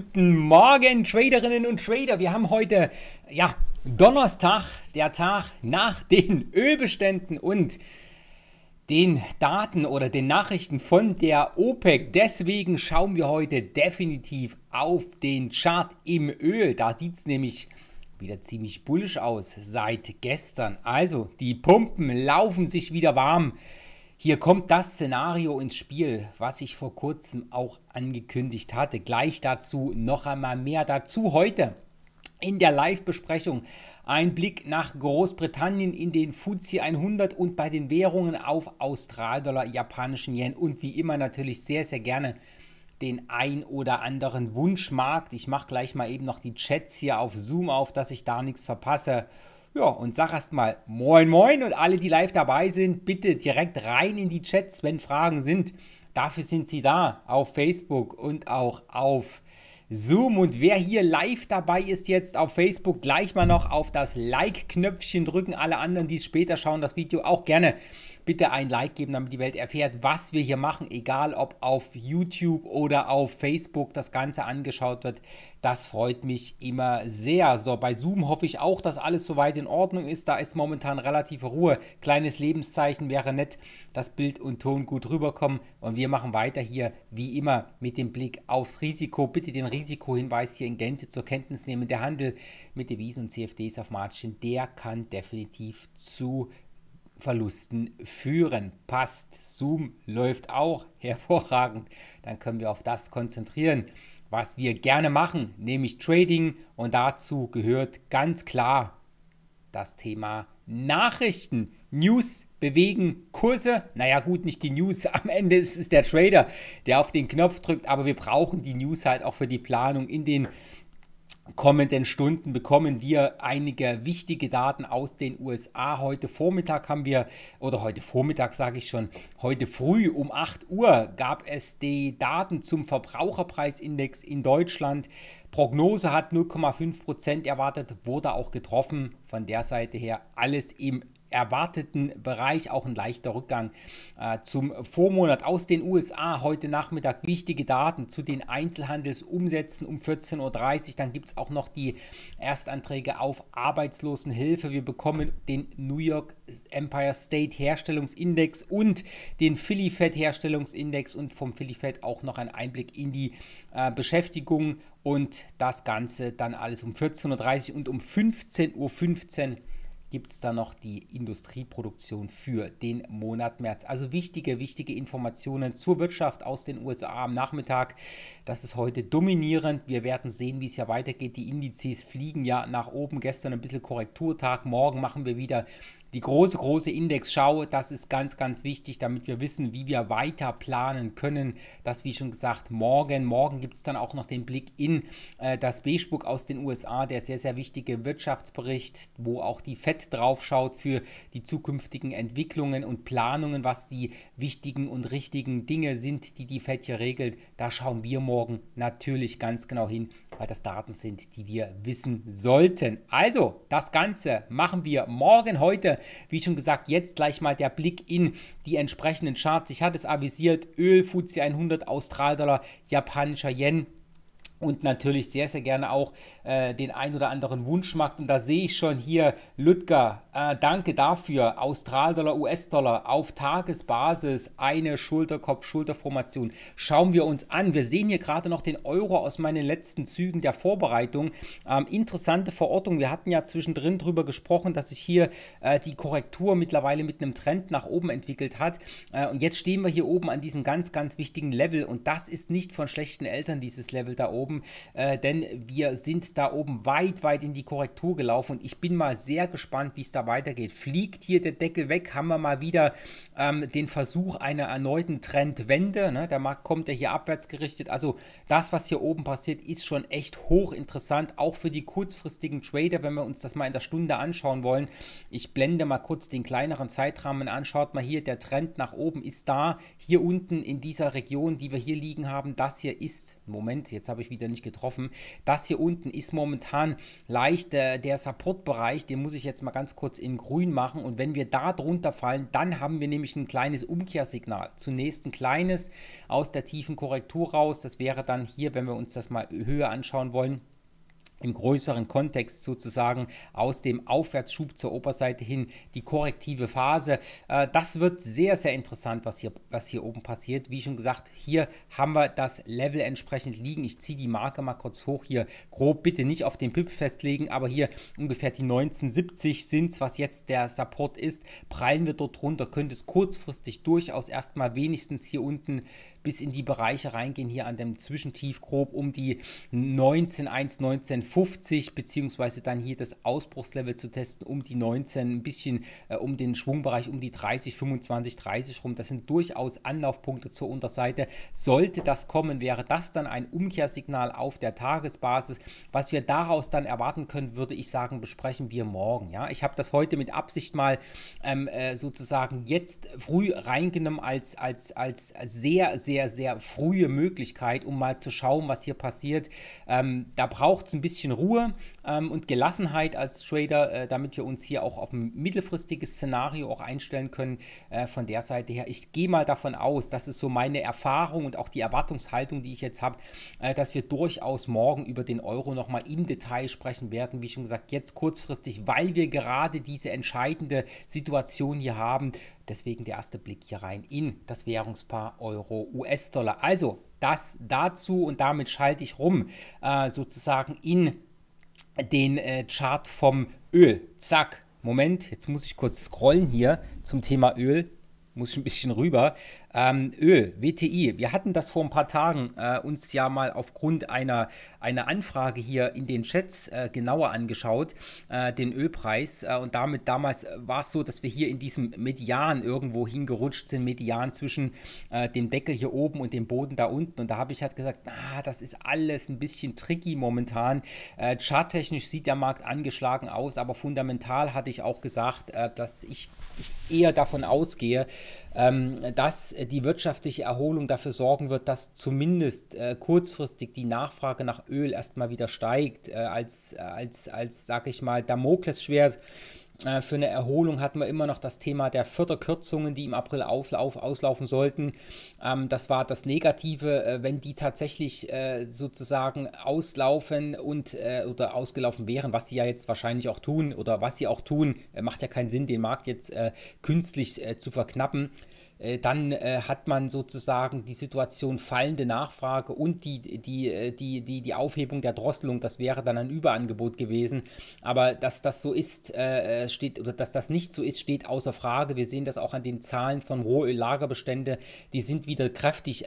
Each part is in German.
Guten Morgen, Traderinnen und Trader. Wir haben heute, ja, Donnerstag, der Tag nach den Ölbeständen und den Daten oder den Nachrichten von der OPEC. Deswegen schauen wir heute definitiv auf den Chart im Öl. Da sieht es nämlich wieder ziemlich bullisch aus seit gestern. Also, die Pumpen laufen sich wieder warm. Hier kommt das Szenario ins Spiel, was ich vor kurzem auch angekündigt hatte. Gleich dazu noch einmal mehr dazu heute. In der Live-Besprechung ein Blick nach Großbritannien in den Fuzi 100 und bei den Währungen auf Australdollar, japanischen Yen und wie immer natürlich sehr, sehr gerne den ein oder anderen Wunschmarkt. Ich mache gleich mal eben noch die Chats hier auf Zoom auf, dass ich da nichts verpasse. Ja, und sag erstmal Moin Moin und alle, die live dabei sind, bitte direkt rein in die Chats, wenn Fragen sind. Dafür sind sie da, auf Facebook und auch auf Zoom. Und wer hier live dabei ist jetzt auf Facebook, gleich mal noch auf das Like-Knöpfchen drücken. Alle anderen, die es später schauen, das Video auch gerne bitte ein Like geben, damit die Welt erfährt, was wir hier machen, egal ob auf YouTube oder auf Facebook das Ganze angeschaut wird. Das freut mich immer sehr. So, bei Zoom hoffe ich auch, dass alles soweit in Ordnung ist. Da ist momentan relative Ruhe. Kleines Lebenszeichen wäre nett, dass Bild und Ton gut rüberkommen. Und wir machen weiter hier, wie immer, mit dem Blick aufs Risiko. Bitte den Risikohinweis hier in Gänze zur Kenntnis nehmen. Der Handel mit Devisen und CFDs auf Margin, der kann definitiv zu Verlusten führen. Passt. Zoom läuft auch hervorragend. Dann können wir auf das konzentrieren, was wir gerne machen, nämlich Trading. Und dazu gehört ganz klar das Thema Nachrichten, News bewegen Kurse. Naja gut, nicht die News. Am Ende ist es der Trader, der auf den Knopf drückt. Aber wir brauchen die News halt auch für die Planung in den kommenden Stunden bekommen wir einige wichtige Daten aus den USA. Heute Vormittag haben wir, oder heute Vormittag sage ich schon, heute früh um 8 Uhr gab es die Daten zum Verbraucherpreisindex in Deutschland. Prognose hat 0,5 Prozent erwartet, wurde auch getroffen. Von der Seite her alles im erwarteten Bereich auch ein leichter Rückgang äh, zum Vormonat. Aus den USA heute Nachmittag wichtige Daten zu den Einzelhandelsumsätzen um 14.30 Uhr. Dann gibt es auch noch die Erstanträge auf Arbeitslosenhilfe. Wir bekommen den New York Empire State Herstellungsindex und den Philly Fed Herstellungsindex und vom Philly Fed auch noch einen Einblick in die äh, Beschäftigung und das Ganze dann alles um 14.30 Uhr und um 15.15 .15 Uhr gibt es dann noch die Industrieproduktion für den Monat März. Also wichtige, wichtige Informationen zur Wirtschaft aus den USA am Nachmittag. Das ist heute dominierend. Wir werden sehen, wie es ja weitergeht. Die Indizes fliegen ja nach oben. Gestern ein bisschen Korrekturtag. Morgen machen wir wieder die große, große Indexschau, das ist ganz, ganz wichtig, damit wir wissen, wie wir weiter planen können. Das, wie schon gesagt, morgen. Morgen gibt es dann auch noch den Blick in äh, das Facebook aus den USA, der sehr, sehr wichtige Wirtschaftsbericht, wo auch die FED draufschaut für die zukünftigen Entwicklungen und Planungen, was die wichtigen und richtigen Dinge sind, die die FED hier regelt. Da schauen wir morgen natürlich ganz genau hin, weil das Daten sind, die wir wissen sollten. Also, das Ganze machen wir morgen heute wie schon gesagt, jetzt gleich mal der Blick in die entsprechenden Charts. Ich hatte es avisiert, Öl, Fuzi 100, Austral-Dollar, japanischer Yen und natürlich sehr, sehr gerne auch äh, den ein oder anderen Wunsch macht. Und da sehe ich schon hier, Lüttger, äh, danke dafür. Australdollar, US-Dollar auf Tagesbasis, eine Schulterkopf-Schulterformation. Schauen wir uns an. Wir sehen hier gerade noch den Euro aus meinen letzten Zügen der Vorbereitung. Ähm, interessante Verortung. Wir hatten ja zwischendrin darüber gesprochen, dass sich hier äh, die Korrektur mittlerweile mit einem Trend nach oben entwickelt hat. Äh, und jetzt stehen wir hier oben an diesem ganz, ganz wichtigen Level. Und das ist nicht von schlechten Eltern, dieses Level da oben oben, äh, denn wir sind da oben weit, weit in die Korrektur gelaufen und ich bin mal sehr gespannt, wie es da weitergeht. Fliegt hier der Deckel weg, haben wir mal wieder ähm, den Versuch einer erneuten Trendwende. Ne? Der Markt kommt ja hier abwärts gerichtet. Also das, was hier oben passiert, ist schon echt hochinteressant, auch für die kurzfristigen Trader, wenn wir uns das mal in der Stunde anschauen wollen. Ich blende mal kurz den kleineren Zeitrahmen an. Schaut mal hier, der Trend nach oben ist da. Hier unten in dieser Region, die wir hier liegen haben, das hier ist, Moment, jetzt habe ich wieder wieder nicht getroffen. Das hier unten ist momentan leicht äh, der Supportbereich, den muss ich jetzt mal ganz kurz in grün machen und wenn wir da drunter fallen, dann haben wir nämlich ein kleines Umkehrsignal. Zunächst ein kleines aus der tiefen Korrektur raus, das wäre dann hier, wenn wir uns das mal höher anschauen wollen, im größeren Kontext sozusagen aus dem Aufwärtsschub zur Oberseite hin die korrektive Phase. Äh, das wird sehr, sehr interessant, was hier, was hier oben passiert. Wie schon gesagt, hier haben wir das Level entsprechend liegen. Ich ziehe die Marke mal kurz hoch hier. Grob bitte nicht auf den Pip festlegen, aber hier ungefähr die 1970 sind es, was jetzt der Support ist. Prallen wir dort runter, könnte es kurzfristig durchaus erstmal wenigstens hier unten bis in die Bereiche reingehen, hier an dem Zwischentief grob um die 19,1, 19,50, beziehungsweise dann hier das Ausbruchslevel zu testen um die 19, ein bisschen äh, um den Schwungbereich um die 30, 25, 30 rum. Das sind durchaus Anlaufpunkte zur Unterseite. Sollte das kommen, wäre das dann ein Umkehrsignal auf der Tagesbasis. Was wir daraus dann erwarten können, würde ich sagen, besprechen wir morgen. Ja, ich habe das heute mit Absicht mal ähm, äh, sozusagen jetzt früh reingenommen als, als, als sehr, sehr sehr, sehr frühe Möglichkeit, um mal zu schauen, was hier passiert. Ähm, da braucht es ein bisschen Ruhe ähm, und Gelassenheit als Trader, äh, damit wir uns hier auch auf ein mittelfristiges Szenario auch einstellen können. Äh, von der Seite her, ich gehe mal davon aus, das ist so meine Erfahrung und auch die Erwartungshaltung, die ich jetzt habe, äh, dass wir durchaus morgen über den Euro nochmal im Detail sprechen werden. Wie schon gesagt, jetzt kurzfristig, weil wir gerade diese entscheidende Situation hier haben, Deswegen der erste Blick hier rein in das Währungspaar Euro-US-Dollar. Also das dazu und damit schalte ich rum äh, sozusagen in den äh, Chart vom Öl. Zack. Moment, jetzt muss ich kurz scrollen hier zum Thema Öl. Muss ich ein bisschen rüber. Ähm, Öl, WTI, wir hatten das vor ein paar Tagen äh, uns ja mal aufgrund einer, einer Anfrage hier in den Chats äh, genauer angeschaut, äh, den Ölpreis. Äh, und damit damals äh, war es so, dass wir hier in diesem Median irgendwo hingerutscht sind, Median zwischen äh, dem Deckel hier oben und dem Boden da unten. Und da habe ich halt gesagt, na, das ist alles ein bisschen tricky momentan. charttechnisch sieht der Markt angeschlagen aus, aber fundamental hatte ich auch gesagt, dass ich, ich eher davon ausgehe, ähm, dass äh, die wirtschaftliche Erholung dafür sorgen wird, dass zumindest äh, kurzfristig die Nachfrage nach Öl erstmal wieder steigt, äh, als, äh, als, als, sag ich mal, Damoklesschwert. Äh, für eine Erholung hatten wir immer noch das Thema der Förderkürzungen, die im April auflauf, auslaufen sollten. Ähm, das war das Negative, äh, wenn die tatsächlich sozusagen auslaufen und oder ausgelaufen wären, was sie ja jetzt wahrscheinlich auch tun oder was sie auch tun, macht ja keinen Sinn, den Markt jetzt künstlich zu verknappen äh, dann äh, hat man sozusagen die Situation fallende Nachfrage und die, die, äh, die, die, die Aufhebung der Drosselung, das wäre dann ein Überangebot gewesen. Aber dass das so ist, steht, oder dass das nicht so ist, steht außer Frage. Wir sehen das auch an den Zahlen von Rohöllagerbestände. die sind wieder kräftig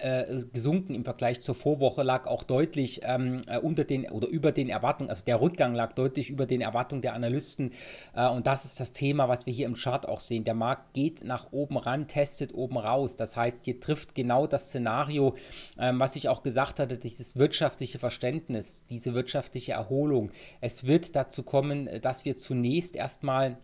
gesunken im Vergleich zur Vorwoche, lag auch deutlich ähm, unter den oder über den Erwartungen, also der Rückgang lag deutlich über den Erwartungen der Analysten. und das ist das Thema, was wir hier im Chart auch sehen. Der Markt geht nach oben ran, testet oben oben raus. Das heißt, hier trifft genau das Szenario, ähm, was ich auch gesagt hatte, dieses wirtschaftliche Verständnis, diese wirtschaftliche Erholung. Es wird dazu kommen, äh, dass wir zunächst erstmal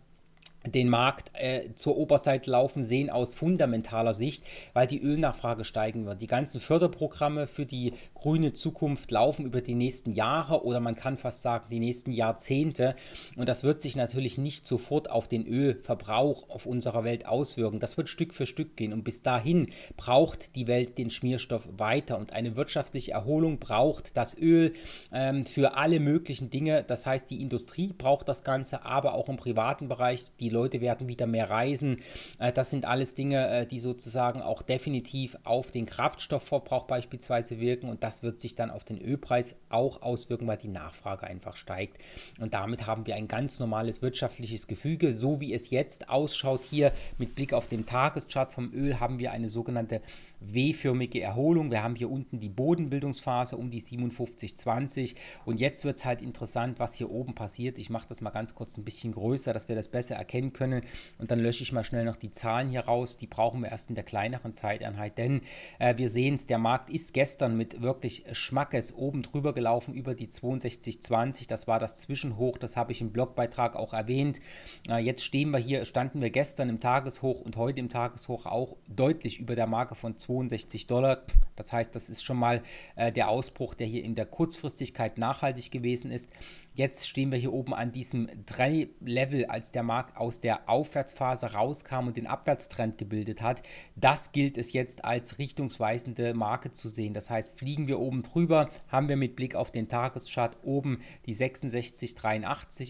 den Markt äh, zur Oberseite laufen sehen aus fundamentaler Sicht, weil die Ölnachfrage steigen wird. Die ganzen Förderprogramme für die grüne Zukunft laufen über die nächsten Jahre oder man kann fast sagen die nächsten Jahrzehnte und das wird sich natürlich nicht sofort auf den Ölverbrauch auf unserer Welt auswirken. Das wird Stück für Stück gehen und bis dahin braucht die Welt den Schmierstoff weiter und eine wirtschaftliche Erholung braucht das Öl ähm, für alle möglichen Dinge. Das heißt, die Industrie braucht das Ganze, aber auch im privaten Bereich die die Leute werden wieder mehr reisen. Äh, das sind alles Dinge, äh, die sozusagen auch definitiv auf den Kraftstoffverbrauch beispielsweise wirken und das wird sich dann auf den Ölpreis auch auswirken, weil die Nachfrage einfach steigt. Und damit haben wir ein ganz normales wirtschaftliches Gefüge. So wie es jetzt ausschaut hier mit Blick auf den Tageschart vom Öl haben wir eine sogenannte W-förmige Erholung. Wir haben hier unten die Bodenbildungsphase um die 57,20 und jetzt wird es halt interessant, was hier oben passiert. Ich mache das mal ganz kurz ein bisschen größer, dass wir das besser erkennen können und dann lösche ich mal schnell noch die Zahlen hier raus. Die brauchen wir erst in der kleineren Zeiteinheit, denn äh, wir sehen es, der Markt ist gestern mit wirklich Schmackes oben drüber gelaufen über die 62,20. Das war das Zwischenhoch, das habe ich im Blogbeitrag auch erwähnt. Äh, jetzt stehen wir hier, standen wir gestern im Tageshoch und heute im Tageshoch auch deutlich über der Marke von 2,5 62 Dollar. Das heißt, das ist schon mal äh, der Ausbruch, der hier in der Kurzfristigkeit nachhaltig gewesen ist. Jetzt stehen wir hier oben an diesem 3-Level, als der Markt aus der Aufwärtsphase rauskam und den Abwärtstrend gebildet hat. Das gilt es jetzt als richtungsweisende Marke zu sehen. Das heißt, fliegen wir oben drüber, haben wir mit Blick auf den Tageschart oben die 66,38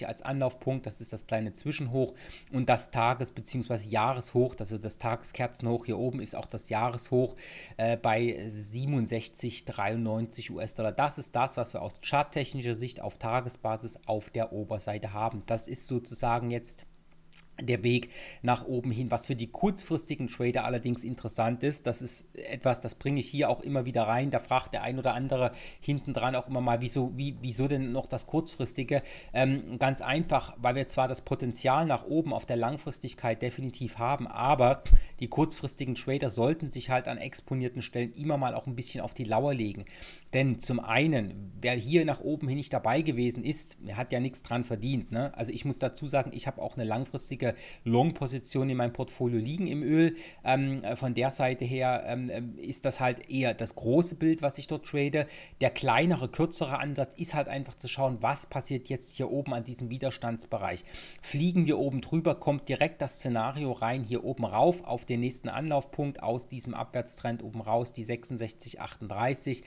äh als Anlaufpunkt. Das ist das kleine Zwischenhoch und das Tages- bzw. Jahreshoch, also das Tageskerzenhoch hier oben ist auch auch das Jahreshoch äh, bei 67,93 US-Dollar. Das ist das, was wir aus charttechnischer Sicht auf Tagesbasis auf der Oberseite haben. Das ist sozusagen jetzt der Weg nach oben hin. Was für die kurzfristigen Trader allerdings interessant ist, das ist etwas, das bringe ich hier auch immer wieder rein. Da fragt der ein oder andere hinten dran auch immer mal, wieso, wie, wieso denn noch das kurzfristige? Ähm, ganz einfach, weil wir zwar das Potenzial nach oben auf der Langfristigkeit definitiv haben, aber die kurzfristigen Trader sollten sich halt an exponierten Stellen immer mal auch ein bisschen auf die Lauer legen. Denn zum einen, wer hier nach oben hin nicht dabei gewesen ist, hat ja nichts dran verdient. Ne? Also ich muss dazu sagen, ich habe auch eine langfristige einige Long-Positionen in meinem Portfolio liegen im Öl. Ähm, äh, von der Seite her ähm, äh, ist das halt eher das große Bild, was ich dort trade. Der kleinere, kürzere Ansatz ist halt einfach zu schauen, was passiert jetzt hier oben an diesem Widerstandsbereich. Fliegen wir oben drüber, kommt direkt das Szenario rein, hier oben rauf auf den nächsten Anlaufpunkt aus diesem Abwärtstrend oben raus, die 66,38.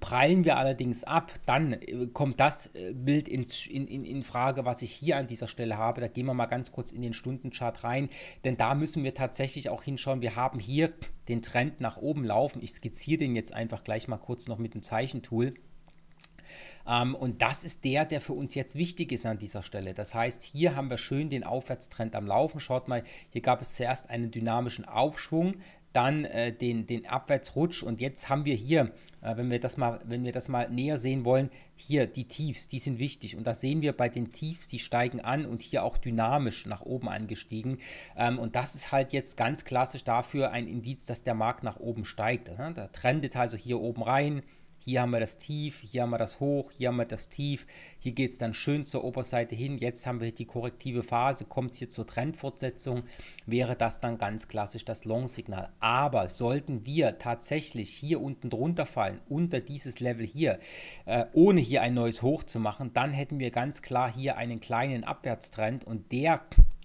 Prallen wir allerdings ab, dann äh, kommt das Bild in, in, in Frage, was ich hier an dieser Stelle habe. Da gehen wir mal ganz kurz in den Stundenchart rein, denn da müssen wir tatsächlich auch hinschauen. Wir haben hier den Trend nach oben laufen. Ich skizziere den jetzt einfach gleich mal kurz noch mit dem Zeichentool. Um, ähm, und das ist der, der für uns jetzt wichtig ist an dieser Stelle. Das heißt, hier haben wir schön den Aufwärtstrend am Laufen. Schaut mal, hier gab es zuerst einen dynamischen Aufschwung, dann äh, den, den Abwärtsrutsch. Und jetzt haben wir hier, äh, wenn, wir das mal, wenn wir das mal näher sehen wollen, hier die Tiefs, die sind wichtig. Und da sehen wir bei den Tiefs, die steigen an und hier auch dynamisch nach oben angestiegen. Ähm, und das ist halt jetzt ganz klassisch dafür ein Indiz, dass der Markt nach oben steigt. Ne? Da trendet also hier oben rein hier haben wir das Tief, hier haben wir das Hoch, hier haben wir das Tief. Hier geht es dann schön zur Oberseite hin. Jetzt haben wir die korrektive Phase, kommt es hier zur Trendfortsetzung, wäre das dann ganz klassisch das Long-Signal. Aber sollten wir tatsächlich hier unten drunter fallen, unter dieses Level hier, äh, ohne hier ein neues Hoch zu machen, dann hätten wir ganz klar hier einen kleinen Abwärtstrend und der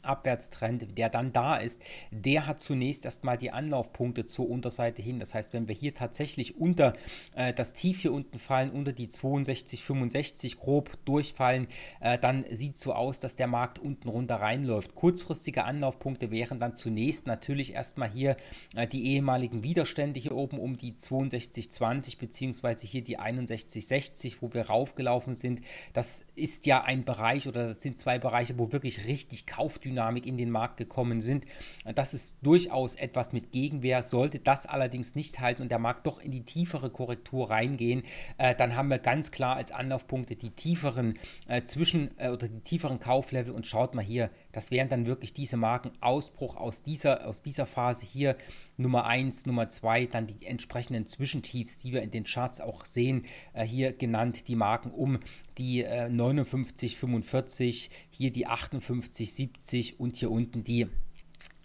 Abwärtstrend, der dann da ist, der hat zunächst erstmal die Anlaufpunkte zur Unterseite hin. Das heißt, wenn wir hier tatsächlich unter äh, das Tief hier unten fallen, unter die 62,65 grob durchfallen, äh, dann sieht es so aus, dass der Markt unten runter reinläuft. Kurzfristige Anlaufpunkte wären dann zunächst natürlich erstmal hier äh, die ehemaligen Widerstände hier oben um die 62,20 beziehungsweise hier die 61,60, wo wir raufgelaufen sind. Das ist ja ein Bereich oder das sind zwei Bereiche, wo wirklich richtig Kaufdynamik Preisdynamik in den Markt gekommen sind. Das ist durchaus etwas mit Gegenwehr. Sollte das allerdings nicht halten und der Markt doch in die tiefere Korrektur reingehen, äh, dann haben wir ganz klar als Anlaufpunkte die tieferen äh, Zwischen- äh, oder die tieferen Kauflevel und schaut mal hier, das wären dann wirklich diese Marken Ausbruch aus dieser, aus dieser Phase hier Nummer 1, Nummer 2, dann die entsprechenden Zwischentiefs, die wir in den Charts auch sehen, äh, hier genannt die Marken um die 59,45, äh, hier die 58,70 und hier unten die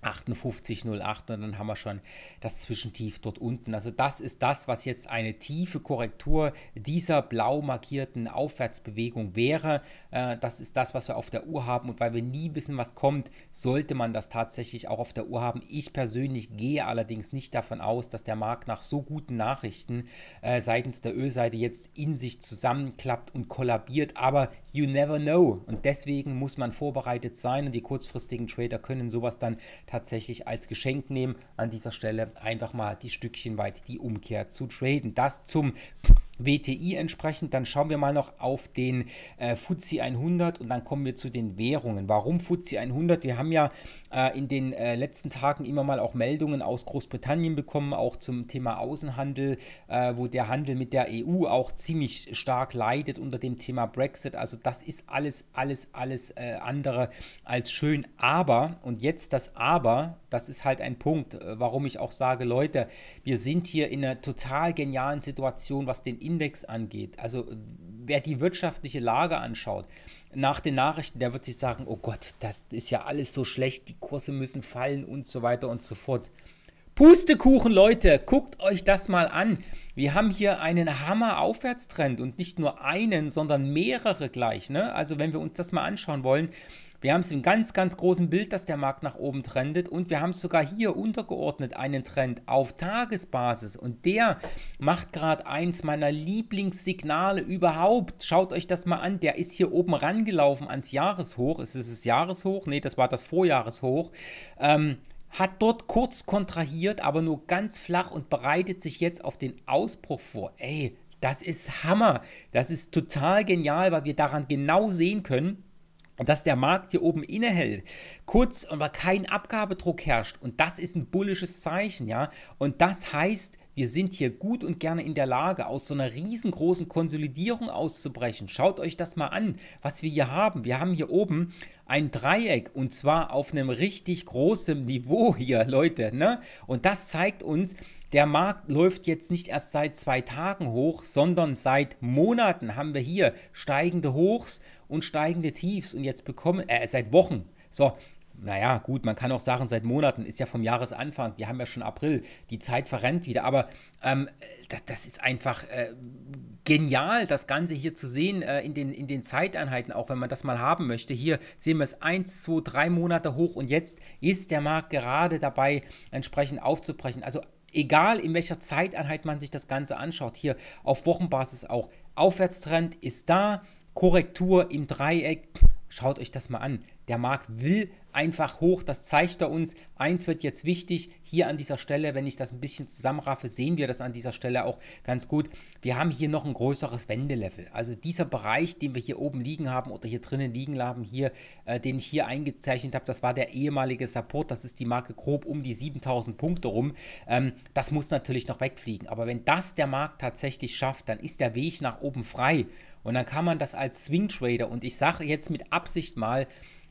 58,08 und dann haben wir schon das Zwischentief dort unten. Also das ist das, was jetzt eine tiefe Korrektur dieser blau markierten Aufwärtsbewegung wäre. Äh, das ist das, was wir auf der Uhr haben und weil wir nie wissen, was kommt, sollte man das tatsächlich auch auf der Uhr haben. Ich persönlich gehe allerdings nicht davon aus, dass der Markt nach so guten Nachrichten äh, seitens der Ölseite jetzt in sich zusammenklappt und kollabiert, aber you never know und deswegen muss man vorbereitet sein und die kurzfristigen Trader können sowas dann tatsächlich tatsächlich als Geschenk nehmen. An dieser Stelle einfach mal die Stückchen weit die Umkehr zu traden. Das zum WTI entsprechend. Dann schauen wir mal noch auf den äh, FTSE 100 und dann kommen wir zu den Währungen. Warum FTSE 100? Wir haben ja äh, in den äh, letzten Tagen immer mal auch Meldungen aus Großbritannien bekommen, auch zum Thema Außenhandel, äh, wo der Handel mit der EU auch ziemlich stark leidet unter dem Thema Brexit. Also das ist alles, alles, alles äh, andere als schön. Aber, und jetzt das Aber, das ist halt ein Punkt, äh, warum ich auch sage, Leute, wir sind hier in einer total genialen Situation, was den Index angeht, also wer die wirtschaftliche Lage anschaut, nach den Nachrichten, der wird sich sagen, oh Gott, das ist ja alles so schlecht, die Kurse müssen fallen und so weiter und so fort. Pustekuchen, Leute, guckt euch das mal an. Wir haben hier einen Hammer-Aufwärtstrend und nicht nur einen, sondern mehrere gleich. Ne? Also wenn wir uns das mal anschauen wollen, wir haben es im ganz, ganz großen Bild, dass der Markt nach oben trendet und wir haben es sogar hier untergeordnet, einen Trend auf Tagesbasis und der macht gerade eins meiner Lieblingssignale überhaupt. Schaut euch das mal an, der ist hier oben rangelaufen ans Jahreshoch. Ist es das Jahreshoch? Ne, das war das Vorjahreshoch. Ähm, hat dort kurz kontrahiert, aber nur ganz flach und bereitet sich jetzt auf den Ausbruch vor. Ey, das ist Hammer. Das ist total genial, weil wir daran genau sehen können, dass der Markt hier oben innehält, kurz, aber kein Abgabedruck herrscht. Und das ist ein bullisches Zeichen, ja. Und das heißt, wir sind hier gut und gerne in der Lage, aus so einer riesengroßen Konsolidierung auszubrechen. Schaut euch das mal an, was wir hier haben. Wir haben hier oben ein Dreieck und zwar auf einem richtig großen Niveau hier, Leute. Ne? Und das zeigt uns, der Markt läuft jetzt nicht erst seit zwei Tagen hoch, sondern seit Monaten haben wir hier steigende Hochs und steigende Tiefs und jetzt bekommen, äh, seit Wochen. So, naja, gut, man kann auch sagen, seit Monaten, ist ja vom Jahresanfang, wir haben ja schon April, die Zeit verrennt wieder, aber ähm, das, das, ist einfach äh, genial, das Ganze hier zu sehen äh, in, den, in den Zeiteinheiten, auch wenn man das mal haben möchte. Hier sehen wir es 1, 2, 3 Monate hoch und jetzt ist der Markt gerade dabei, entsprechend aufzubrechen. Also egal in welcher Zeiteinheit man sich das Ganze anschaut, hier auf Wochenbasis auch. Aufwärtstrend ist da, Korrektur im Dreieck, schaut euch das mal an. Der Markt will einfach hoch, das zeigt er uns. Eins wird jetzt wichtig, hier an dieser Stelle, wenn ich das ein bisschen zusammenraffe, sehen wir das an dieser Stelle auch ganz gut. Wir haben hier noch ein größeres Wendelevel. Also dieser Bereich, den wir hier oben liegen haben oder hier drinnen liegen haben, hier, äh, den ich hier eingezeichnet habe, das war der ehemalige Support, das ist die Marke grob um die 7000 Punkte rum. Ähm, das muss natürlich noch wegfliegen. Aber wenn das der Markt tatsächlich schafft, dann ist der Weg nach oben frei. Und dann kann man das als Swing Trader, und ich sage jetzt mit Absicht mal,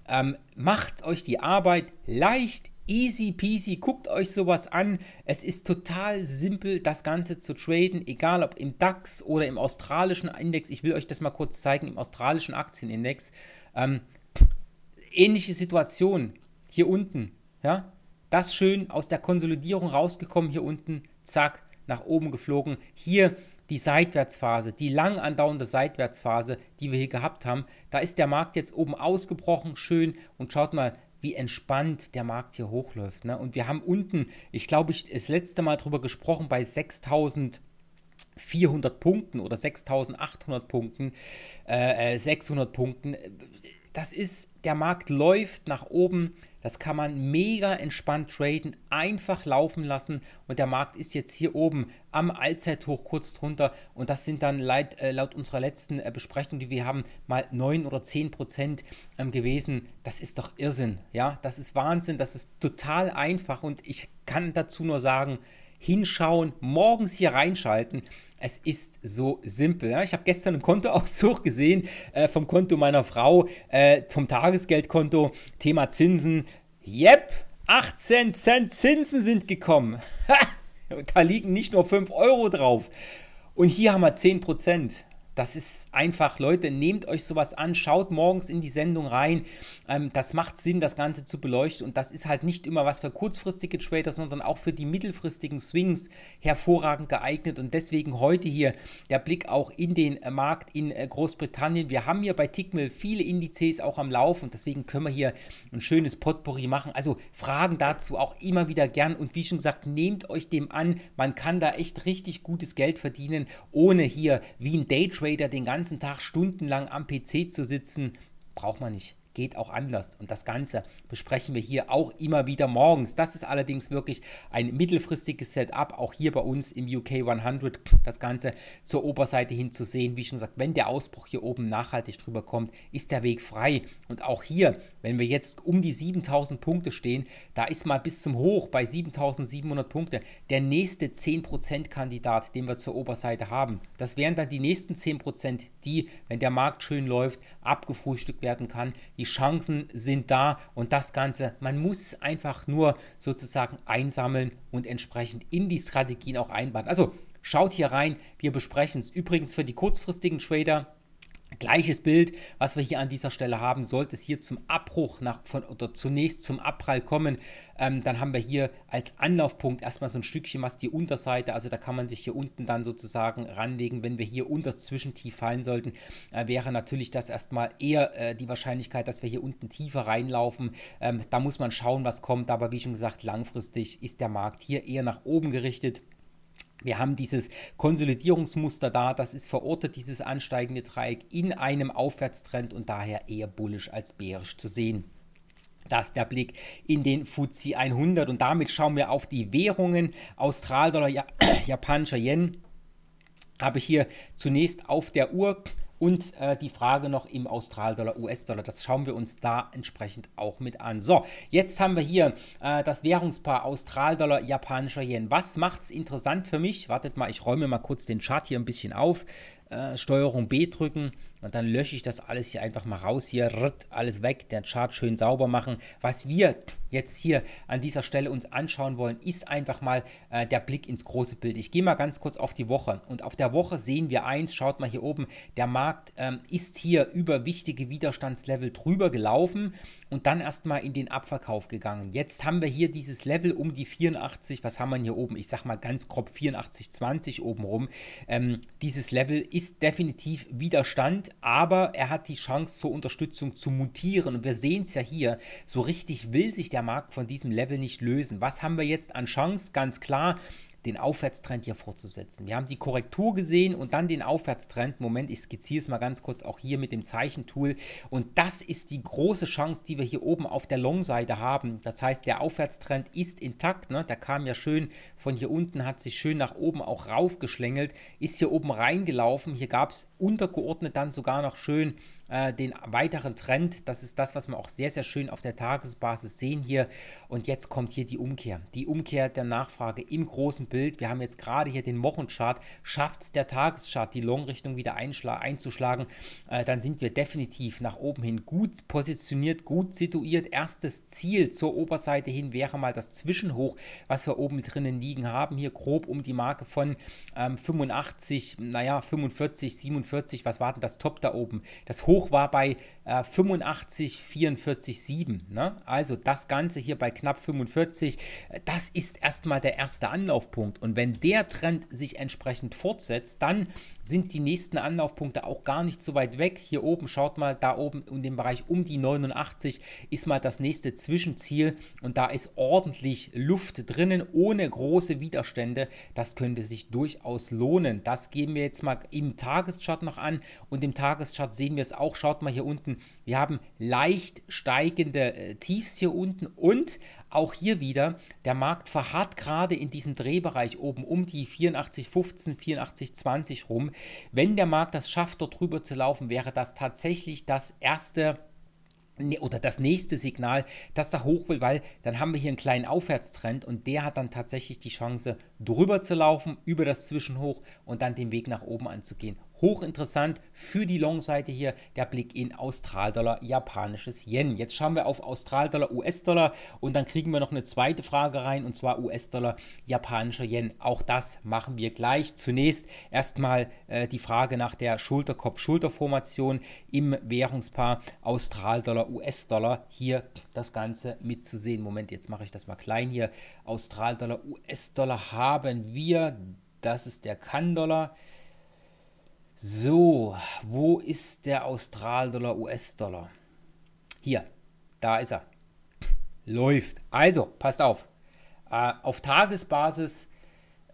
ähm, macht euch die Arbeit leicht, easy peasy. Guckt euch sowas an. Es ist total simpel, das Ganze zu traden, egal ob im DAX oder im australischen Index. Ich will euch das mal kurz zeigen, im australischen Aktienindex. Ähm, ähnliche Situation hier unten. Ja, das schön aus der Konsolidierung rausgekommen hier unten. Zack, nach oben geflogen. Hier die Seitwärtsphase, die lang andauernde Seitwärtsphase, die wir hier gehabt haben, da ist der Markt jetzt oben ausgebrochen, schön und schaut mal, wie entspannt der Markt hier hochläuft. Ne? Und wir haben unten, ich glaube, ich das letzte Mal darüber gesprochen, bei 6000. 400 Punkten oder 6800 Punkten, äh, 600 äh, Punkten. Das ist, der Markt läuft nach oben, das kann man mega entspannt traden, einfach laufen lassen und der Markt ist jetzt hier oben am Allzeithoch kurz drunter und das sind dann laut, äh, laut unserer letzten äh, Besprechung, die wir haben, mal 9 oder 10 Prozent ähm, gewesen. Das ist doch Irrsinn, ja, das ist Wahnsinn, das ist total einfach und ich kann dazu nur sagen, hinschauen, morgens hier reinschalten es ist so simpel. Ja? Ne? Ich habe gestern einen Kontoauszug gesehen äh, vom Konto meiner Frau, äh, vom Tagesgeldkonto, Thema Zinsen. Yep, 18 Cent Zinsen sind gekommen. da liegen nicht nur 5 Euro drauf. Und hier haben wir 10 Prozent. Das ist einfach, Leute, nehmt euch sowas an, schaut morgens in die Sendung rein. Ähm, das macht Sinn, das Ganze zu beleuchten. Und das ist halt nicht immer was für kurzfristige Trader, sondern auch für die mittelfristigen Swings hervorragend geeignet. Und deswegen heute hier der Blick auch in den äh, Markt in äh, Großbritannien. Wir haben hier bei Tickmill viele Indizes auch am Laufen. Deswegen können wir hier ein schönes Potpourri machen. Also Fragen dazu auch immer wieder gern. Und wie schon gesagt, nehmt euch dem an. Man kann da echt richtig gutes Geld verdienen, ohne hier wie ein Daytrader Trader den ganzen Tag stundenlang am PC zu sitzen, braucht man nicht geht auch anders. Und das Ganze besprechen wir hier auch immer wieder morgens. Das ist allerdings wirklich ein mittelfristiges Setup, auch hier bei uns im UK 100, das Ganze zur Oberseite hin zu sehen. Wie schon gesagt, wenn der Ausbruch hier oben nachhaltig drüber kommt, ist der Weg frei. Und auch hier, wenn wir jetzt um die 7000 Punkte stehen, da ist mal bis zum Hoch bei 7700 Punkte der nächste 10% Kandidat, den wir zur Oberseite haben. Das wären dann die nächsten 10%, die, wenn der Markt schön läuft, abgefrühstückt werden kann die Chancen sind da und das Ganze, man muss einfach nur sozusagen einsammeln und entsprechend in die Strategien auch einbauen. Also schaut hier rein, wir besprechen es. Übrigens für die kurzfristigen Trader, Gleiches Bild, was wir hier an dieser Stelle haben, sollte es hier zum Abbruch nach, von, oder zunächst zum Abprall kommen, ähm, dann haben wir hier als Anlaufpunkt erstmal so ein Stückchen was die Unterseite, also da kann man sich hier unten dann sozusagen ranlegen, wenn wir hier unter Zwischentief fallen sollten, äh, wäre natürlich das erstmal eher äh, die Wahrscheinlichkeit, dass wir hier unten tiefer reinlaufen, ähm, da muss man schauen, was kommt, aber wie schon gesagt, langfristig ist der Markt hier eher nach oben gerichtet. Wir haben dieses Konsolidierungsmuster da, das ist verortet, dieses ansteigende Dreieck in einem Aufwärtstrend und daher eher bullisch als bärisch zu sehen. Das ist der Blick in den FTSE 100 und damit schauen wir auf die Währungen Austral-Dollar, Australdollar, Japanischer Yen habe ich hier zunächst auf der Uhr und äh, die Frage noch im Australdollar, US-Dollar. Das schauen wir uns da entsprechend auch mit an. So, jetzt haben wir hier äh, das Währungspaar Australdollar, japanischer Yen. Was macht es interessant für mich? Wartet mal, ich räume mal kurz den Chart hier ein bisschen auf. Äh, Steuerung B drücken. Und dann lösche ich das alles hier einfach mal raus, hier rrt, alles weg, den Chart schön sauber machen. Was wir jetzt hier an dieser Stelle uns anschauen wollen, ist einfach mal äh, der Blick ins große Bild. Ich gehe mal ganz kurz auf die Woche und auf der Woche sehen wir eins, schaut mal hier oben, der Markt ähm, ist hier über wichtige Widerstandslevel drüber gelaufen und dann erstmal in den Abverkauf gegangen. Jetzt haben wir hier dieses Level um die 84, was haben wir hier oben? Ich sag mal ganz grob 84,20 oben rum. Ähm, dieses Level ist definitiv Widerstand aber er hat die Chance zur Unterstützung zu mutieren. Und wir sehen es ja hier, so richtig will sich der Markt von diesem Level nicht lösen. Was haben wir jetzt an Chance? Ganz klar, den Aufwärtstrend hier fortzusetzen. Wir haben die Korrektur gesehen und dann den Aufwärtstrend. Moment, ich skizziere es mal ganz kurz auch hier mit dem Zeichentool. Und das ist die große Chance, die wir hier oben auf der Long-Seite haben. Das heißt, der Aufwärtstrend ist intakt. Ne? Da kam ja schön von hier unten, hat sich schön nach oben auch raufgeschlängelt, ist hier oben reingelaufen. Hier gab es untergeordnet dann sogar noch schön äh, den weiteren Trend. Das ist das, was wir auch sehr, sehr schön auf der Tagesbasis sehen hier. Und jetzt kommt hier die Umkehr. Die Umkehr der Nachfrage im großen Bild. Wir haben jetzt gerade hier den Wochenchart. Schafft es der Tageschart, die Long-Richtung wieder einzuschlagen, äh, dann sind wir definitiv nach oben hin gut positioniert, gut situiert. Erstes Ziel zur Oberseite hin wäre mal das Zwischenhoch, was wir oben drinnen liegen haben. Hier grob um die Marke von ähm, 85, naja, 45, 47. Was war denn das Top da oben? Das Hoch Hoch war bei äh, 85, Ne? Also das Ganze hier bei knapp 45, das ist erstmal der erste Anlaufpunkt. Und wenn der Trend sich entsprechend fortsetzt, dann sind die nächsten Anlaufpunkte auch gar nicht so weit weg. Hier oben, schaut mal, da oben in dem Bereich um die 89 ist mal das nächste Zwischenziel und da ist ordentlich Luft drinnen, ohne große Widerstände. Das könnte sich durchaus lohnen. Das geben wir jetzt mal im Tageschart noch an und im Tageschart sehen wir es auch. Schaut mal hier unten, wir haben leicht steigende äh, Tiefs hier unten und auch hier wieder, der Markt verharrt gerade in diesem Drehbereich oben um die 84,15, 84,20 rum. Wenn der Markt das schafft, dort drüber zu laufen, wäre das tatsächlich das erste ne, oder das nächste Signal, dass da hoch will, weil dann haben wir hier einen kleinen Aufwärtstrend und der hat dann tatsächlich die Chance, drüber zu laufen, über das Zwischenhoch und dann den Weg nach oben anzugehen Hochinteressant für die Long-Seite hier der Blick in Australdollar, japanisches Yen. Jetzt schauen wir auf Australdollar, US-Dollar und dann kriegen wir noch eine zweite Frage rein und zwar US-Dollar, japanischer Yen. Auch das machen wir gleich. Zunächst erstmal äh, die Frage nach der Schulterkopf-Schulterformation im Währungspaar Australdollar, US-Dollar. Hier das Ganze mitzusehen. Moment, jetzt mache ich das mal klein hier. Australdollar, US-Dollar haben wir. Das ist der Kann-Dollar. So, wo ist der Australdollar, US-Dollar? Hier, da ist er. Läuft. Also, passt auf. Äh, auf Tagesbasis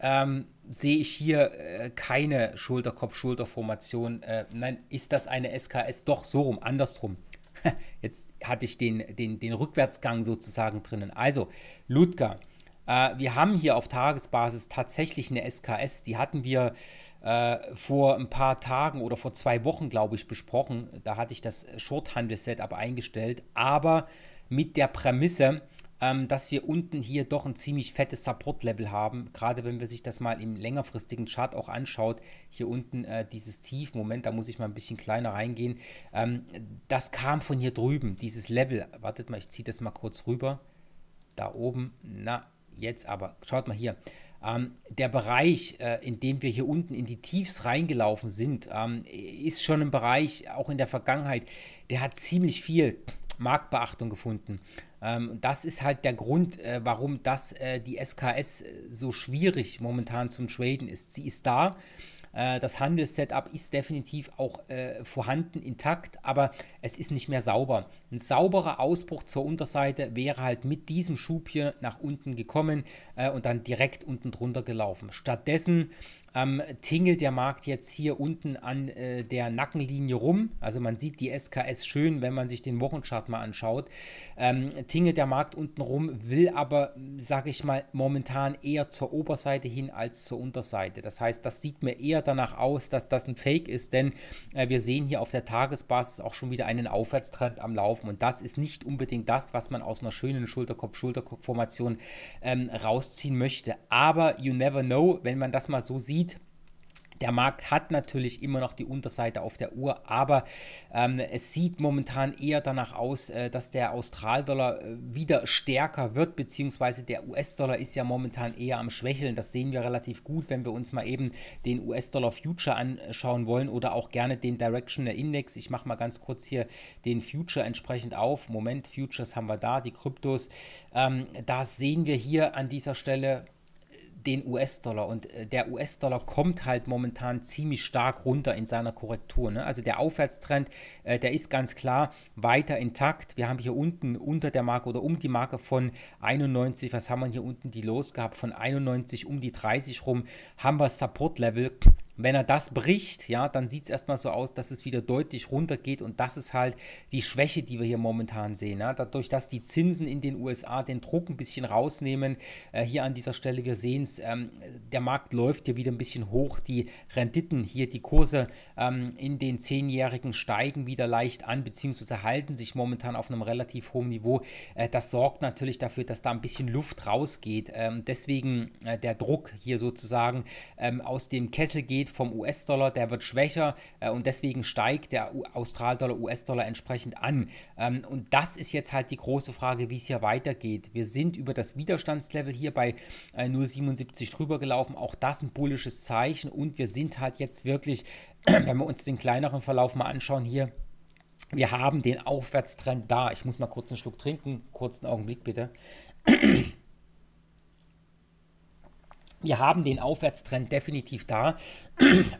ähm, sehe ich hier äh, keine Schulterkopf-Schulterformation. Äh, nein, ist das eine SKS? Doch, so rum, andersrum. Jetzt hatte ich den, den, den Rückwärtsgang sozusagen drinnen. Also, Ludger, äh, wir haben hier auf Tagesbasis tatsächlich eine SKS. Die hatten wir äh, vor ein paar Tagen oder vor zwei Wochen, glaube ich, besprochen. Da hatte ich das Shorthandel-Setup eingestellt, aber mit der Prämisse, ähm, dass wir unten hier doch ein ziemlich fettes Support-Level haben. Gerade wenn man sich das mal im längerfristigen Chart auch anschaut, hier unten äh, dieses Tief, Moment, da muss ich mal ein bisschen kleiner reingehen. Ähm, das kam von hier drüben, dieses Level. Wartet mal, ich ziehe das mal kurz rüber. Da oben, na, jetzt aber. Schaut mal hier. Ähm, der Bereich, äh, in dem wir hier unten in die Tiefs reingelaufen sind, ähm, ist schon ein Bereich, auch in der Vergangenheit, der hat ziemlich viel Marktbeachtung gefunden. Ähm, das ist halt der Grund, äh, warum das äh, die SKS äh, so schwierig momentan zum Traden ist. Sie ist da, äh, das Handelssetup ist definitiv auch äh, vorhanden, intakt, aber es ist nicht mehr sauber. Ein sauberer Ausbruch zur Unterseite wäre halt mit diesem Schub hier nach unten gekommen äh, und dann direkt unten drunter gelaufen. Stattdessen ähm, tingelt der Markt jetzt hier unten an äh, der Nackenlinie rum. Also man sieht die SKS schön, wenn man sich den Wochenchart mal anschaut. Ähm, tingelt der Markt unten rum, will aber, sage ich mal, momentan eher zur Oberseite hin als zur Unterseite. Das heißt, das sieht mir eher danach aus, dass das ein Fake ist, denn äh, wir sehen hier auf der Tagesbasis auch schon wieder einen Aufwärtstrend am Laufen und das ist nicht unbedingt das, was man aus einer schönen Schulterkopf-Schulterkopf-Formation ähm, rausziehen möchte. Aber you never know, wenn man das mal so sieht, sieht, der Markt hat natürlich immer noch die Unterseite auf der Uhr, aber ähm, es sieht momentan eher danach aus, äh, dass der Australdollar äh, wieder stärker wird, beziehungsweise der US-Dollar ist ja momentan eher am Schwächeln. Das sehen wir relativ gut, wenn wir uns mal eben den US-Dollar-Future anschauen wollen oder auch gerne den Directional Index. Ich mache mal ganz kurz hier den Future entsprechend auf. Moment, Futures haben wir da, die Kryptos. Ähm, da sehen wir hier an dieser Stelle den US-Dollar. Und äh, der US-Dollar kommt halt momentan ziemlich stark runter in seiner Korrektur. Ne? Also der Aufwärtstrend, äh, der ist ganz klar weiter intakt. Wir haben hier unten unter der Marke oder um die Marke von 91, was haben wir hier unten die los gehabt? Von 91 um die 30 rum haben wir Support-Level wenn er das bricht, ja, dann sieht es erstmal so aus, dass es wieder deutlich runtergeht und das ist halt die Schwäche, die wir hier momentan sehen. Ja. Dadurch, dass die Zinsen in den USA den Druck ein bisschen rausnehmen, äh, hier an dieser Stelle, wir sehen es, ähm, der Markt läuft hier wieder ein bisschen hoch, die Renditen hier, die Kurse ähm, in den Zehnjährigen steigen wieder leicht an, beziehungsweise halten sich momentan auf einem relativ hohen Niveau. Äh, das sorgt natürlich dafür, dass da ein bisschen Luft rausgeht. Ähm, deswegen äh, der Druck hier sozusagen ähm, aus dem Kessel geht Unterschied vom US-Dollar, der wird schwächer äh, und deswegen steigt der Australdollar, US-Dollar entsprechend an. Ähm, und das ist jetzt halt die große Frage, wie es hier weitergeht. Wir sind über das Widerstandslevel hier bei äh, 0,77 drüber gelaufen. Auch das ein bullisches Zeichen und wir sind halt jetzt wirklich, wenn wir uns den kleineren Verlauf mal anschauen hier, wir haben den Aufwärtstrend da. Ich muss mal kurz einen Schluck trinken. Kurzen Augenblick bitte. wir haben den Aufwärtstrend definitiv da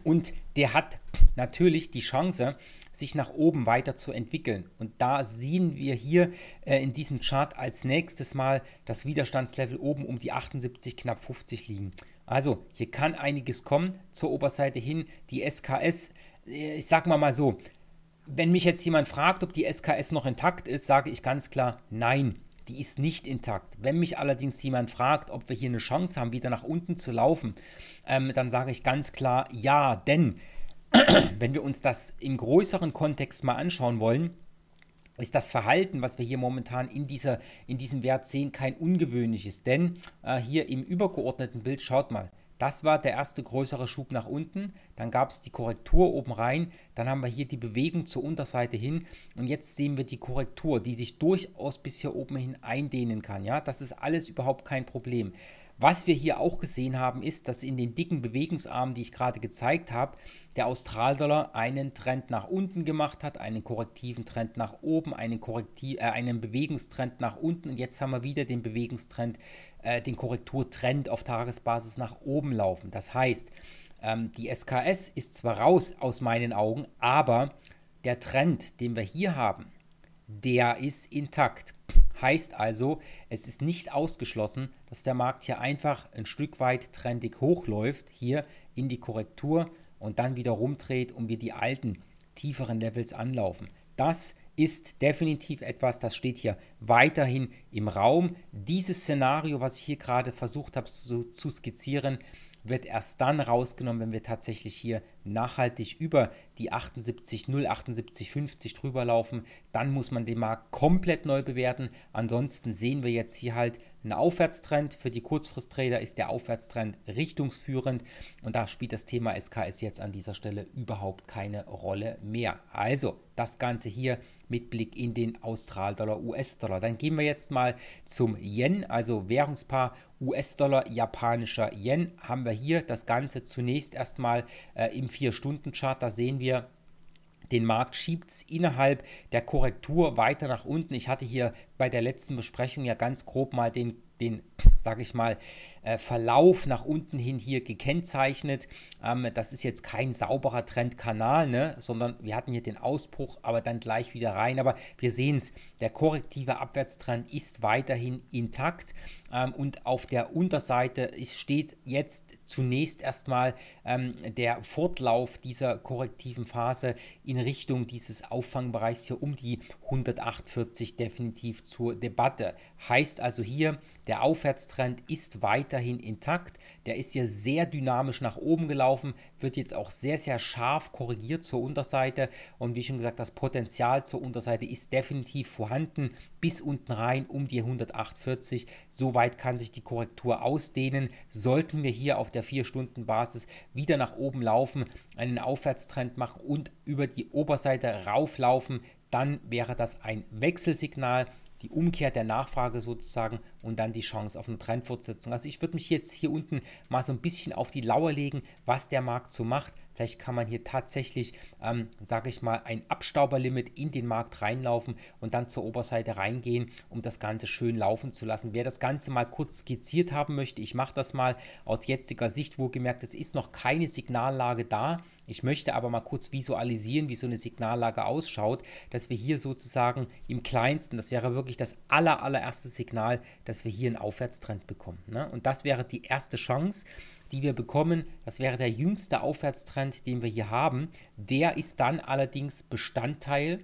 und der hat natürlich die Chance, sich nach oben weiter zu entwickeln. Und da sehen wir hier äh, in diesem Chart als nächstes Mal das Widerstandslevel oben um die 78, knapp 50 liegen. Also hier kann einiges kommen zur Oberseite hin. Die SKS, äh, ich sag mal mal so, wenn mich jetzt jemand fragt, ob die SKS noch intakt ist, sage ich ganz klar nein die ist nicht intakt. Wenn mich allerdings jemand fragt, ob wir hier eine Chance haben, wieder nach unten zu laufen, ähm, dann sage ich ganz klar ja, denn wenn wir uns das im größeren Kontext mal anschauen wollen, ist das Verhalten, was wir hier momentan in, dieser, in diesem Wert sehen, kein ungewöhnliches. Denn äh, hier im übergeordneten Bild, schaut mal, das war der erste größere Schub nach unten. Dann gab es die Korrektur oben rein. Dann haben wir hier die Bewegung zur Unterseite hin. Und jetzt sehen wir die Korrektur, die sich durchaus bis hier oben hin eindehnen kann. Ja, das ist alles überhaupt kein Problem. Was wir hier auch gesehen haben, ist, dass in den dicken Bewegungsarmen, die ich gerade gezeigt habe, der Australdollar einen Trend nach unten gemacht hat, einen korrektiven Trend nach oben, einen, Korrektiv äh, einen Bewegungstrend nach unten und jetzt haben wir wieder den Bewegungstrend äh, den Korrekturtrend auf Tagesbasis nach oben laufen. Das heißt, ähm, die SKS ist zwar raus aus meinen Augen, aber der Trend, den wir hier haben, der ist intakt. Heißt also, es ist nicht ausgeschlossen, dass der Markt hier einfach ein Stück weit trendig hochläuft, hier in die Korrektur und dann wieder rumdreht und wir die alten tieferen Levels anlaufen. Das ist definitiv etwas, das steht hier weiterhin im Raum. Dieses Szenario, was ich hier gerade versucht habe zu, zu skizzieren, wird erst dann rausgenommen, wenn wir tatsächlich hier nachhaltig über die 78, 0, 78, 50 drüber laufen. Dann muss man den Markt komplett neu bewerten. Ansonsten sehen wir jetzt hier halt einen Aufwärtstrend. Für die Kurzfristtrader ist der Aufwärtstrend richtungsführend und da spielt das Thema SKS jetzt an dieser Stelle überhaupt keine Rolle mehr. Also das Ganze hier mit Blick in den Australdollar, US-Dollar. Dann gehen wir jetzt mal zum Yen, also Währungspaar US-Dollar, japanischer Yen. Haben wir hier das Ganze zunächst erstmal äh, im 4-Stunden-Chart. Da sehen wir, den Markt schiebt es innerhalb der Korrektur weiter nach unten. Ich hatte hier bei der letzten Besprechung ja ganz grob mal den, den sage ich mal, äh, Verlauf nach unten hin hier gekennzeichnet. Ähm, das ist jetzt kein sauberer Trendkanal, ne? sondern wir hatten hier den Ausbruch, aber dann gleich wieder rein. Aber wir sehen es, der korrektive Abwärtstrend ist weiterhin intakt ähm, und auf der Unterseite steht jetzt zunächst erstmal ähm, der Fortlauf dieser korrektiven Phase in Richtung dieses Auffangbereichs hier um die 148 definitiv zur Debatte. Heißt also hier, der Aufwärtstrend ist weiterhin intakt. Der ist hier sehr dynamisch nach oben gelaufen, wird jetzt auch sehr, sehr scharf korrigiert zur Unterseite. Und wie schon gesagt, das Potenzial zur Unterseite ist definitiv vorhanden. Bis unten rein um die 148. So weit kann sich die Korrektur ausdehnen. Sollten wir hier auf der 4-Stunden-Basis wieder nach oben laufen, einen Aufwärtstrend machen und über die Oberseite rauflaufen, dann wäre das ein Wechselsignal die Umkehr der Nachfrage sozusagen und dann die Chance auf eine Trendfortsetzung. Also ich würde mich jetzt hier unten mal so ein bisschen auf die Lauer legen, was der Markt so macht. Vielleicht kann man hier tatsächlich, ähm, sage ich mal, ein Abstauberlimit in den Markt reinlaufen und dann zur Oberseite reingehen, um das Ganze schön laufen zu lassen. Wer das Ganze mal kurz skizziert haben möchte, ich mache das mal aus jetziger Sicht, wohlgemerkt, es ist noch keine Signallage da. Ich möchte aber mal kurz visualisieren, wie so eine Signallage ausschaut, dass wir hier sozusagen im kleinsten, das wäre wirklich das aller, allererste Signal, dass wir hier einen Aufwärtstrend bekommen. Ne? Und das wäre die erste Chance, die wir bekommen. Das wäre der jüngste Aufwärtstrend, den wir hier haben. Der ist dann allerdings Bestandteil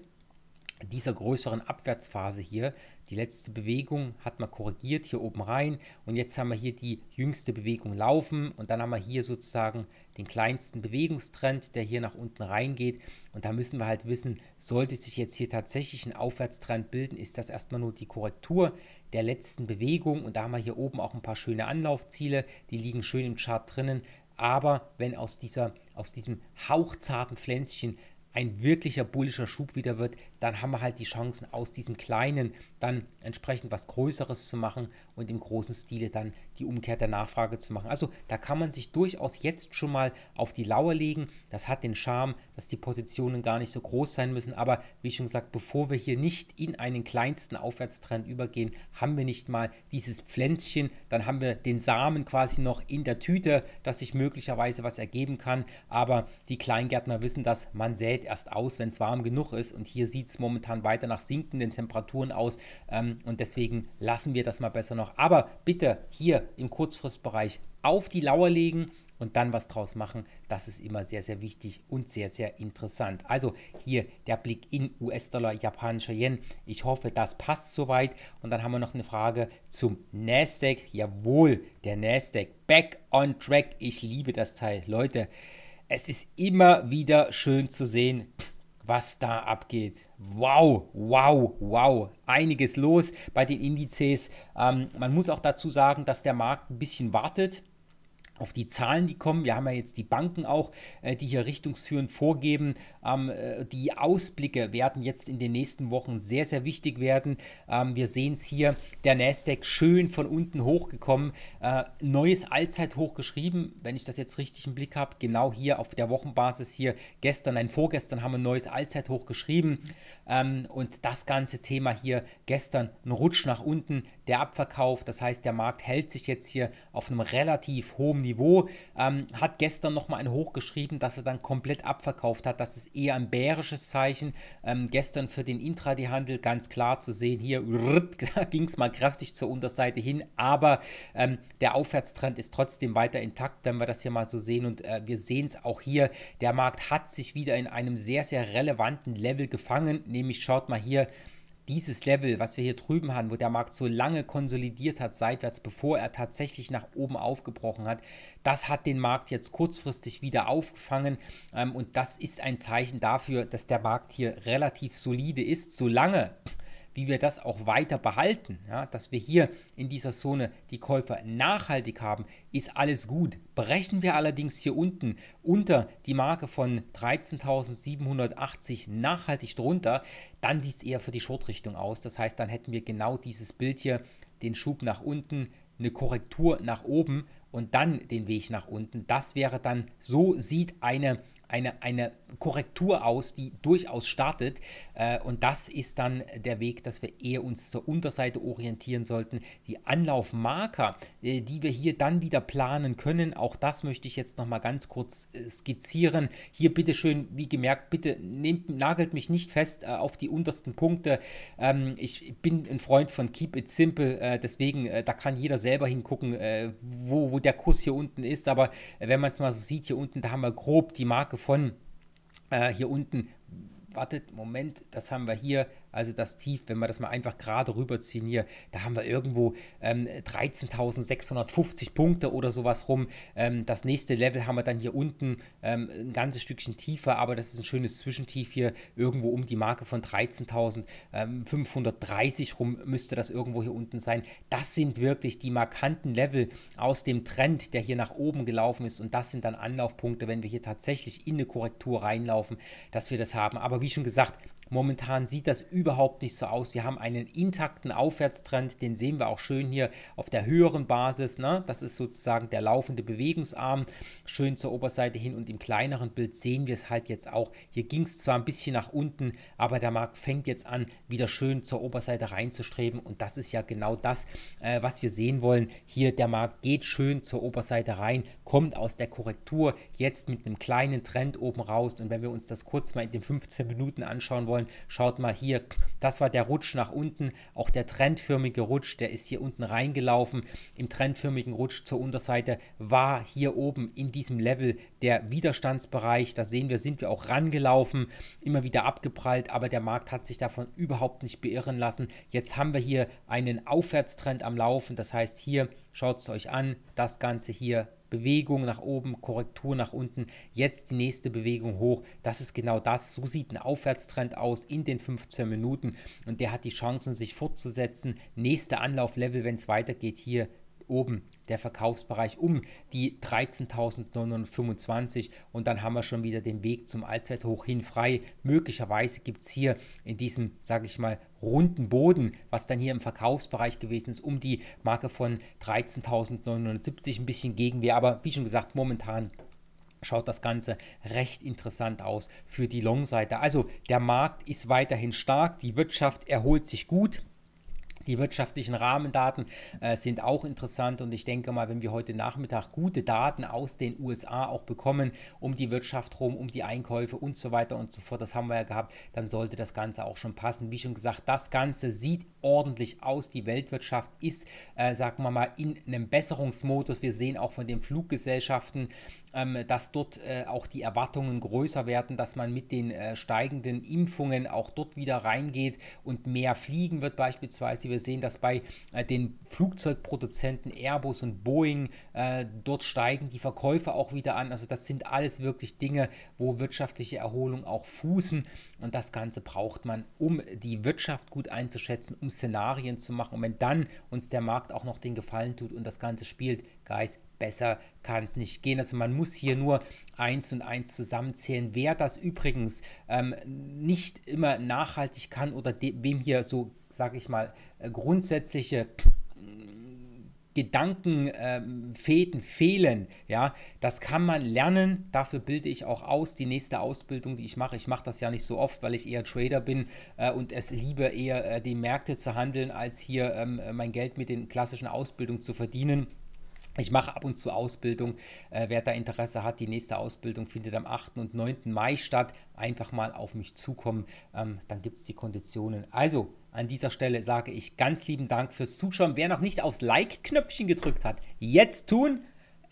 dieser größeren Abwärtsphase hier. Die letzte Bewegung hat man korrigiert hier oben rein und jetzt haben wir hier die jüngste Bewegung laufen und dann haben wir hier sozusagen den kleinsten Bewegungstrend, der hier nach unten reingeht und da müssen wir halt wissen, sollte sich jetzt hier tatsächlich ein Aufwärtstrend bilden, ist das erstmal nur die Korrektur der letzten Bewegung und da haben wir hier oben auch ein paar schöne Anlaufziele, die liegen schön im Chart drinnen, aber wenn aus, dieser, aus diesem hauchzarten Pflänzchen ein wirklicher bullischer Schub wieder wird, dann haben wir halt die Chancen, aus diesem Kleinen dann entsprechend was Größeres zu machen und im großen Stile dann die Umkehr der Nachfrage zu machen. Also da kann man sich durchaus jetzt schon mal auf die Lauer legen. Das hat den Charme, dass die Positionen gar nicht so groß sein müssen. Aber wie schon gesagt, bevor wir hier nicht in einen kleinsten Aufwärtstrend übergehen, haben wir nicht mal dieses Pflänzchen. Dann haben wir den Samen quasi noch in der Tüte, dass sich möglicherweise was ergeben kann. Aber die Kleingärtner wissen dass man sät Fällt erst aus, wenn es warm genug ist. Und hier sieht es momentan weiter nach sinkenden Temperaturen aus. Ähm, und deswegen lassen wir das mal besser noch. Aber bitte hier im Kurzfristbereich auf die Lauer legen und dann was draus machen. Das ist immer sehr, sehr wichtig und sehr, sehr interessant. Also hier der Blick in US-Dollar, japanischer Yen. Ich hoffe, das passt soweit. Und dann haben wir noch eine Frage zum Nasdaq. Jawohl, der Nasdaq back on track. Ich liebe das Teil. Leute, es ist immer wieder schön zu sehen, was da abgeht. Wow, wow, wow. Einiges los bei den Indizes. Ähm, man muss auch dazu sagen, dass der Markt ein bisschen wartet auf die Zahlen, die kommen. Wir haben ja jetzt die Banken auch, äh, die hier richtungsführend vorgeben. Ähm, äh, die Ausblicke werden jetzt in den nächsten Wochen sehr, sehr wichtig werden. Ähm, wir sehen es hier, der Nasdaq schön von unten hochgekommen. Äh, neues Allzeithoch geschrieben, wenn ich das jetzt richtig im Blick habe. Genau hier auf der Wochenbasis hier gestern, nein, vorgestern haben wir ein neues Allzeithoch geschrieben. Ähm, und das ganze Thema hier gestern, ein Rutsch nach unten, der Abverkauf. Das heißt, der Markt hält sich jetzt hier auf einem relativ hohen Niveau. Ähm, hat gestern nochmal ein Hoch geschrieben, dass er dann komplett abverkauft hat. Das ist eher ein bärisches Zeichen. Ähm, gestern für den Intraday-Handel ganz klar zu sehen, hier ging es mal kräftig zur Unterseite hin, aber ähm, der Aufwärtstrend ist trotzdem weiter intakt, wenn wir das hier mal so sehen. Und äh, wir sehen es auch hier, der Markt hat sich wieder in einem sehr, sehr relevanten Level gefangen, nämlich schaut mal hier, dieses Level, was wir hier drüben haben, wo der Markt so lange konsolidiert hat, seitwärts, bevor er tatsächlich nach oben aufgebrochen hat, das hat den Markt jetzt kurzfristig wieder aufgefangen. Ähm, und das ist ein Zeichen dafür, dass der Markt hier relativ solide ist, solange wie wir das auch weiter behalten, ja, dass wir hier in dieser Zone die Käufer nachhaltig haben, ist alles gut. Brechen wir allerdings hier unten unter die Marke von 13.780 nachhaltig drunter, dann sieht es eher für die Shortrichtung aus. Das heißt, dann hätten wir genau dieses Bild hier, den Schub nach unten, eine Korrektur nach oben und dann den Weg nach unten. Das wäre dann, so sieht eine eine, eine Korrektur aus, die durchaus startet. Äh, und das ist dann der Weg, dass wir eher uns zur Unterseite orientieren sollten. Die Anlaufmarker, äh, die wir hier dann wieder planen können, auch das möchte ich jetzt nochmal ganz kurz äh, skizzieren. Hier bitte schön, wie gemerkt, bitte nehmt, nagelt mich nicht fest äh, auf die untersten Punkte. Ähm, ich bin ein Freund von Keep It Simple, äh, deswegen, äh, da kann jeder selber hingucken, wo, wo der Kuss hier unten ist. Aber wenn man es mal so sieht, hier unten, da haben wir grob die Marke von äh, hier unten, wartet, Moment, das haben wir hier, also das Tief, wenn wir das mal einfach gerade rüberziehen hier, da haben wir irgendwo ähm, 13.650 Punkte oder sowas rum. Ähm, das nächste Level haben wir dann hier unten ähm, ein ganzes Stückchen tiefer, aber das ist ein schönes Zwischentief hier, irgendwo um die Marke von 13.530 ähm, rum müsste das irgendwo hier unten sein. Das sind wirklich die markanten Level aus dem Trend, der hier nach oben gelaufen ist und das sind dann Anlaufpunkte, wenn wir hier tatsächlich in eine Korrektur reinlaufen, dass wir das haben. Aber wie schon gesagt, Momentan sieht das überhaupt nicht so aus. Wir haben einen intakten Aufwärtstrend, den sehen wir auch schön hier auf der höheren Basis. Ne? Das ist sozusagen der laufende Bewegungsarm, schön zur Oberseite hin und im kleineren Bild sehen wir es halt jetzt auch. Hier ging es zwar ein bisschen nach unten, aber der Markt fängt jetzt an, wieder schön zur Oberseite reinzustreben und das ist ja genau das, äh, was wir sehen wollen. Hier der Markt geht schön zur Oberseite rein, kommt aus der Korrektur jetzt mit einem kleinen Trend oben raus und wenn wir uns das kurz mal in den 15 Minuten anschauen wollen, wollen, schaut mal hier, das war der Rutsch nach unten, auch der trendförmige Rutsch, der ist hier unten reingelaufen. Im trendförmigen Rutsch zur Unterseite war hier oben in diesem Level der Widerstandsbereich. Da sehen wir, sind wir auch rangelaufen, immer wieder abgeprallt, aber der Markt hat sich davon überhaupt nicht beirren lassen. Jetzt haben wir hier einen Aufwärtstrend am Laufen, das heißt hier, schaut es euch an, das Ganze hier Bewegung nach oben, Korrektur nach unten, jetzt die nächste Bewegung hoch. Das ist genau das. So sieht ein Aufwärtstrend aus in den 15 Minuten und der hat die Chancen, sich fortzusetzen. Nächste Anlauflevel, wenn es weitergeht, hier oben der Verkaufsbereich um die 13.925 und dann haben wir schon wieder den Weg zum Allzeithoch hin frei. Möglicherweise gibt es hier in diesem, sage ich mal, runden Boden, was dann hier im Verkaufsbereich gewesen ist, um die Marke von 13.970 ein bisschen Gegenwehr. Aber wie schon gesagt, momentan schaut das Ganze recht interessant aus für die Long-Seite. Also der Markt ist weiterhin stark, die Wirtschaft erholt sich gut. Die wirtschaftlichen Rahmendaten äh, sind auch interessant und ich denke mal, wenn wir heute Nachmittag gute Daten aus den USA auch bekommen, um die Wirtschaft rum, um die Einkäufe und so weiter und so fort, das haben wir ja gehabt, dann sollte das Ganze auch schon passen. Wie schon gesagt, das Ganze sieht ordentlich aus. Die Weltwirtschaft ist, äh, sagen wir mal, in einem Besserungsmodus. Wir sehen auch von den Fluggesellschaften, ähm, dass dort äh, auch die Erwartungen größer werden, dass man mit den äh, steigenden Impfungen auch dort wieder reingeht und mehr fliegen wird beispielsweise. Wir sehen, dass bei äh, den Flugzeugproduzenten Airbus und Boeing äh, dort steigen die Verkäufe auch wieder an. Also das sind alles wirklich Dinge, wo wirtschaftliche Erholung auch fußen und das Ganze braucht man, um die Wirtschaft gut einzuschätzen, um Szenarien zu machen. Und wenn dann uns der Markt auch noch den Gefallen tut und das Ganze spielt, Guys, Besser kann es nicht gehen. Also man muss hier nur eins und eins zusammenzählen. Wer das übrigens ähm, nicht immer nachhaltig kann oder wem hier so, sage ich mal, äh, grundsätzliche mm, Gedankenfäden ähm, fehlen, ja, das kann man lernen. Dafür bilde ich auch aus. Die nächste Ausbildung, die ich mache, ich mache das ja nicht so oft, weil ich eher Trader bin äh, und es liebe, eher äh, die Märkte zu handeln, als hier ähm, mein Geld mit den klassischen Ausbildungen zu verdienen. Ich mache ab und zu Ausbildung. Äh, wer da Interesse hat, die nächste Ausbildung findet am 8. und 9. Mai statt. Einfach mal auf mich zukommen, ähm, dann gibt es die Konditionen. Also, an dieser Stelle sage ich ganz lieben Dank fürs Zuschauen. Wer noch nicht aufs Like-Knöpfchen gedrückt hat, jetzt tun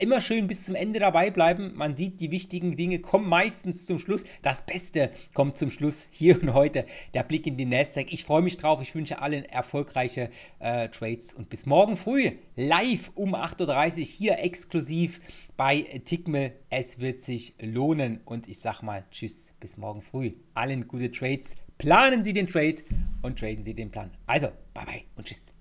immer schön bis zum Ende dabei bleiben. Man sieht, die wichtigen Dinge kommen meistens zum Schluss. Das Beste kommt zum Schluss hier und heute. Der Blick in den Nasdaq. Ich freue mich drauf. Ich wünsche allen erfolgreiche äh, Trades und bis morgen früh live um 8.30 Uhr hier exklusiv bei Tickmill. Es wird sich lohnen. Und ich sage mal Tschüss, bis morgen früh. Allen gute Trades. Planen Sie den Trade und traden Sie den Plan. Also, bye bye und Tschüss.